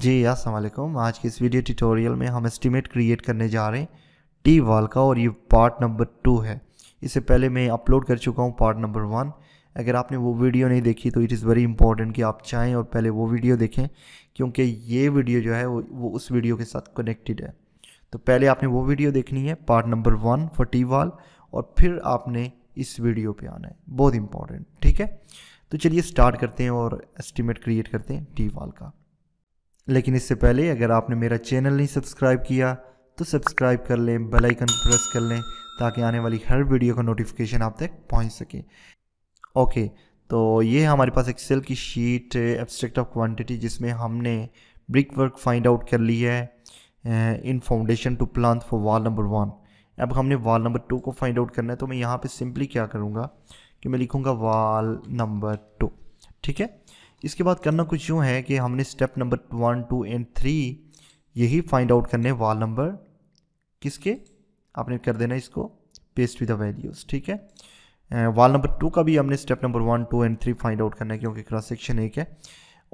जी असलम आज के इस वीडियो ट्यूटोरियल में हम एस्टीमेट क्रिएट करने जा रहे हैं टी वाल का और ये पार्ट नंबर टू है इससे पहले मैं अपलोड कर चुका हूँ पार्ट नंबर वन अगर आपने वो वीडियो नहीं देखी तो इट इज़ वेरी इंपॉर्टेंट कि आप चाहें और पहले वो वीडियो देखें क्योंकि ये वीडियो जो है वो, वो उस वीडियो के साथ कनेक्टेड है तो पहले आपने वो वीडियो देखनी है part number one for T wall और फिर आपने इस वीडियो पर आना है बहुत इंपॉर्टेंट ठीक है तो चलिए स्टार्ट करते हैं और एस्टिमेट क्रिएट करते हैं टी वाल का लेकिन इससे पहले अगर आपने मेरा चैनल नहीं सब्सक्राइब किया तो सब्सक्राइब कर लें बेल आइकन प्रेस कर लें ताकि आने वाली हर वीडियो का नोटिफिकेशन आप तक पहुंच सके ओके तो ये है हमारे पास एक्सेल की शीट एब्स्ट्रैक्ट ऑफ क्वांटिटी जिसमें हमने ब्रिक वर्क फाइंड आउट कर ली है in foundation to plan for wall number one अब हमने वाल नंबर टू को फाइंड आउट करना है तो मैं यहाँ पे सिंपली क्या करूँगा कि मैं लिखूँगा वाल नंबर टू ठीक है इसके बाद करना कुछ यूँ है कि हमने step number one two and three यही फाइंड आउट करने वाल नंबर किसके आपने कर देना इसको पेस्ट विद द वैल्यूज़ ठीक है वाल नंबर टू का भी हमने step number one two and three find out करना है क्योंकि क्रॉस सेक्शन एक है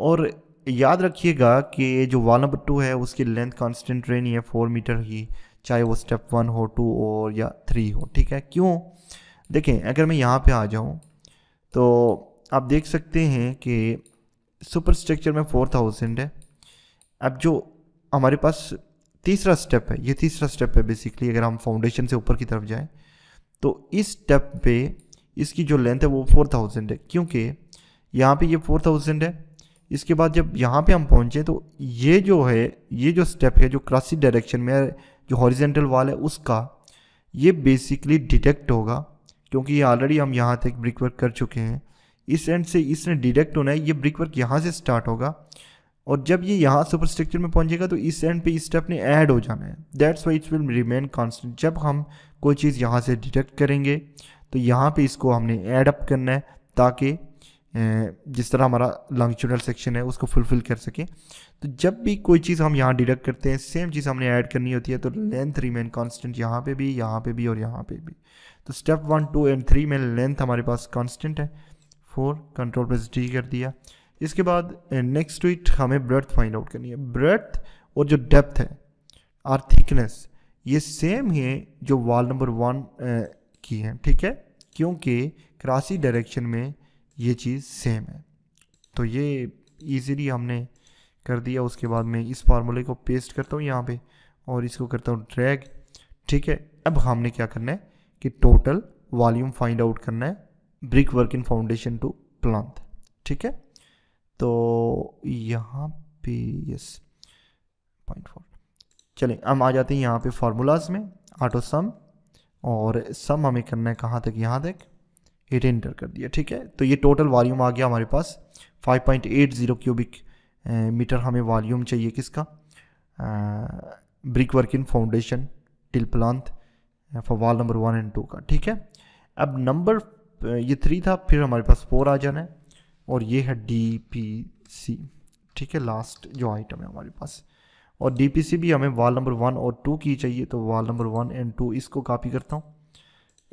और याद रखिएगा कि जो वाल नंबर टू है उसकी लेंथ कॉन्स्टेंट रहनी है फोर मीटर ही चाहे वो स्टेप वन हो टू और या थ्री हो ठीक है क्यों देखें अगर मैं यहाँ पर आ जाऊँ तो आप देख सकते हैं कि सुपर स्ट्रक्चर में फोर थाउजेंड है अब जो हमारे पास तीसरा स्टेप है ये तीसरा स्टेप है बेसिकली अगर हम फाउंडेशन से ऊपर की तरफ जाएं तो इस स्टेप पे इसकी जो लेंथ है वो फोर थाउजेंड है क्योंकि यहाँ पे ये फोर थाउजेंड है इसके बाद जब यहाँ पे हम पहुँचे तो ये जो है ये जो स्टेप है जो क्लासिक डायरेक्शन में जो हॉरिजेंटल वाल है उसका ये बेसिकली डिटेक्ट होगा क्योंकि ये ऑलरेडी हम यहाँ तक ब्रिक वर्क कर चुके हैं इस एंड से इसने डिडक्ट होना है ये ब्रिक वर्क यहाँ से स्टार्ट होगा और जब ये यहाँ सुपर स्ट्रक्चर में पहुँचेगा तो इस एंड पे इस स्टेप ने ऐड हो जाना है that's why it's will remain constant जब हम कोई चीज़ यहाँ से डिडक्ट करेंगे तो यहाँ पे इसको हमने ऐड अप करना है ताकि जिस तरह हमारा लॉन्गिट्यूडल सेक्शन है उसको फुलफिल कर सकें तो जब भी कोई चीज़ हम यहाँ डिडक्ट करते हैं सेम चीज़ हमने ऐड करनी होती है तो लेंथ रिमेन कॉन्सटेंट यहाँ पर भी यहाँ पर भी और यहाँ पर भी तो step one two and three में लेंथ हमारे पास कॉन्स्टेंट है फोर कंट्रोल प्लस डी कर दिया इसके बाद नेक्स्ट eh, ट्वीट हमें ब्रेथ फाइंड आउट करनी है ब्रेथ और जो डेप्थ है आर थिकनेस ये सेम है जो वाल नंबर वन की है ठीक है क्योंकि क्रासी डायरेक्शन में ये चीज़ सेम है तो ये इजीली हमने कर दिया उसके बाद मैं इस फार्मूले को पेस्ट करता हूँ यहाँ पे और इसको करता हूँ ड्रैग ठीक है अब हमने क्या करना है कि टोटल वॉल्यूम फाइंड आउट करना है brick work in foundation to plant ठीक है तो यहाँ पे यस पॉइंट फोर चलें हम आ जाते हैं यहाँ पे फार्मूलाज में ऑटो सम और सम हमें करना है कहाँ तक यहाँ तक एट इंटर कर दिया ठीक है तो ये टोटल वॉल्यूम आ गया हमारे पास 5.80 क्यूबिक मीटर हमें वॉल्यूम चाहिए किसका brick work in foundation till plant for wall number one and two का ठीक है अब नंबर ये थ्री था फिर हमारे पास फोर आ जाना है और ये है डी पी सी ठीक है लास्ट जो आइटम है हमारे पास और डी पी सी भी हमें वाल नंबर वन और टू की चाहिए तो wall number one and two इसको कापी करता हूँ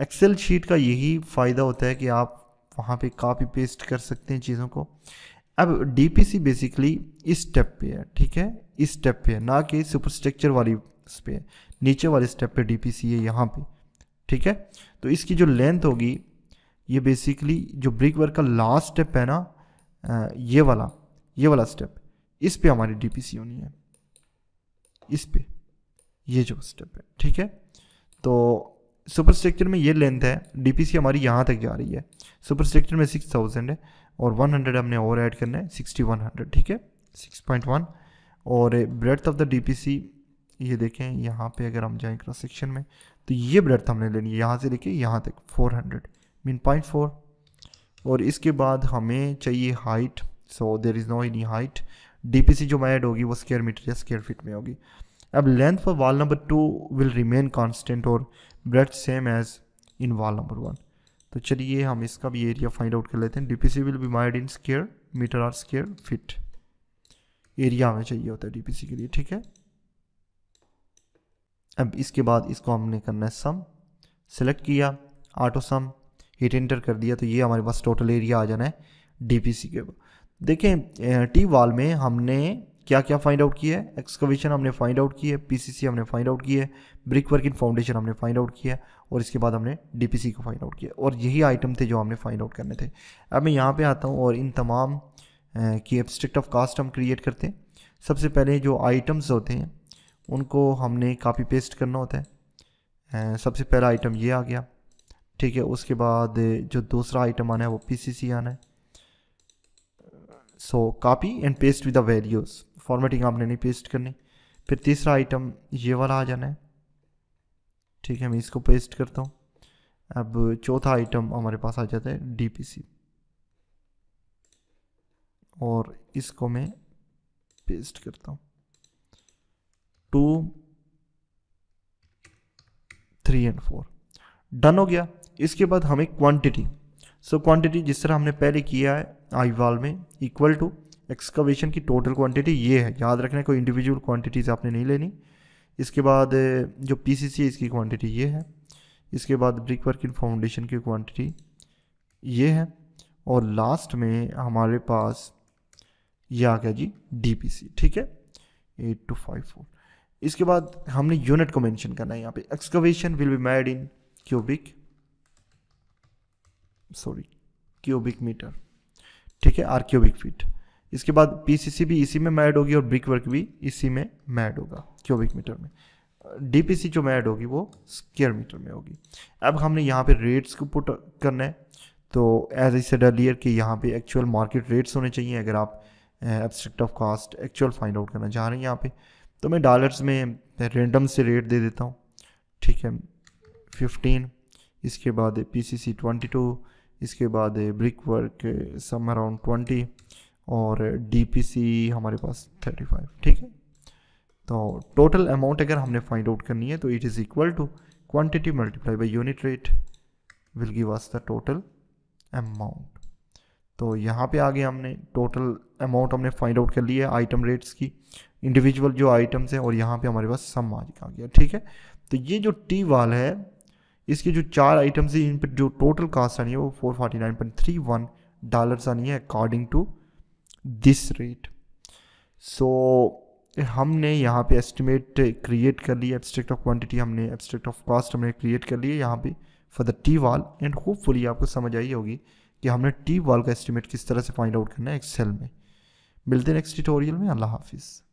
एक्सेल शीट का यही फ़ायदा होता है कि आप वहाँ पे कापी पेस्ट कर सकते हैं चीज़ों को अब डी पी सी बेसिकली इस स्टेप पे है ठीक है इस स्टेप पे है ना कि सुपर स्ट्रक्चर वाली इस पे नीचे वाले स्टेप पे डी पी सी है यहाँ पे ठीक है तो इसकी जो लेंथ होगी ये बेसिकली जो ब्रिक वर्क का लास्ट स्टेप है ना ये वाला ये वाला स्टेप इस पे हमारी डीपीसी होनी है इस पे ये जो स्टेप है ठीक है तो सुपर स्ट्रक्चर में ये लेंथ है डीपीसी हमारी यहाँ तक जा रही है सुपर स्ट्रक्चर में सिक्स थाउजेंड है और वन हंड्रेड हमने और ऐड करना है सिक्सटी वन हंड्रेड ठीक है सिक्स पॉइंट वन और ब्रेथ ऑफ द डीपीसी ये देखें यहाँ पे अगर हम जाएँ क्रॉस सेक्शन में तो ये ब्रेथ हमने लेनी है यहाँ से लेके यहाँ तक four hundred mean point four और इसके बाद हमें चाहिए height so there is no any height D जो मैड होगी वो स्केयर मीटर या स्केयर फिट में होगी अब length for wall number two will remain constant और breadth same as in wall number one तो चलिए हम इसका भी एरिया फाइंड आउट कर लेते हैं D will be made in square metre or square feet area हमें चाहिए होता है डी के लिए ठीक है अब इसके बाद इसको हमने करना है सम सेलेक्ट किया ऑटो सम हिट इंटर कर दिया तो ये हमारे पास टोटल एरिया आ जाना है डी के देखें टी वाल में हमने क्या क्या फाइंड आउट किया है एक्सकवेशन हमने फाइंड आउट की है पीसीसी हमने फाइंड आउट की है ब्रिक वर्क इन फाउंडेशन हमने फाइंड आउट किया है और इसके बाद हमने डीपीसी को फाइंड आउट किया और यही आइटम थे जो हमने फाइंड आउट करने थे अब मैं यहाँ पे आता हूँ और इन तमाम की एब्स्ट्रिक्ट ऑफ कास्ट हम क्रिएट करते हैं सबसे पहले जो आइटम्स होते हैं उनको हमने कापी पेस्ट करना होता है सबसे पहला आइटम ये आ गया ठीक है उसके बाद जो दूसरा आइटम आना है वो पीसीसी आना है so copy and paste with the values formatting आपने नहीं पेस्ट करनी फिर तीसरा आइटम ये वाला आ जाना है ठीक है मैं इसको पेस्ट करता हूँ अब चौथा आइटम हमारे पास आ जाता है डीपीसी और इसको मैं पेस्ट करता हूँ two three and four done हो गया इसके बाद हमें क्वांटिटी सो क्वांटिटी जिस तरह हमने पहले किया है आईवाल में इक्वल टू एक्सकवेशन की टोटल क्वांटिटी ये है याद रखना कोई इंडिविजुअल क्वांटिटीज़ आपने नहीं लेनी इसके बाद जो पीसीसी है इसकी क्वांटिटी ये है इसके बाद ब्रिक वर्क इन फाउंडेशन की क्वांटिटी ये है और लास्ट में हमारे पास ये आ गया जी सी ठीक है एट टू फाइव फोर इसके बाद हमने यूनिट को मेंशन करना है यहाँ पे excavation will be made in cubic sorry cubic metre ठीक है आर क्यूबिक फीट इसके बाद पीसीसी भी इसी में मैड होगी और ब्रिक वर्क भी इसी में मैड होगा क्यूबिक मीटर में डीपीसी जो मैड होगी वो स्क्वेयर मीटर में होगी अब हमने यहाँ पे रेट्स को पुट करना है तो एज ए सेड अर्लियर कि यहाँ पे एक्चुअल मार्केट रेट्स होने चाहिए अगर आप abstract of cost actual find out करना चाह रहे हैं यहाँ पर तो मैं डॉलर्स में रेंडम से रेट दे देता हूँ ठीक है फिफ्टीन इसके बाद P C C twenty two इसके बाद brick work some around twenty और डी हमारे पास थर्टी फाइव ठीक है तो टोटल अमाउंट अगर हमने फाइंड आउट करनी है तो it is equal to quantity multiply by unit rate will give us the total amount तो यहाँ पे आगे हमने टोटल अमाउंट हमने फाइंड आउट कर लिया है आइटम रेट्स की इंडिविजुअल जो आइटम्स हैं और यहाँ पे हमारे पास सम आ गया ठीक है तो ये जो टी वाल है इसके जो चार आइटम्स हैं इन पर जो टोटल कास्ट आनी है वो four forty nine point three one dollars आनी है according to this rate so हमने यहाँ पे एस्टिमेट क्रिएट कर लिया एब्स्ट्रैक्ट ऑफ क्वांटिटी हमने एब्स्ट्रैक्ट ऑफ कास्ट हमने क्रिएट कर लिया यहाँ पे for the T wall and hopefully आपको समझ आई होगी कि हमने टी वाल का एस्टिमेट किस तरह से फाइंड आउट करना है एक्सेल में मिलते हैं नेक्स्ट ट्यूटोरियल में अल्लाह हाफिज़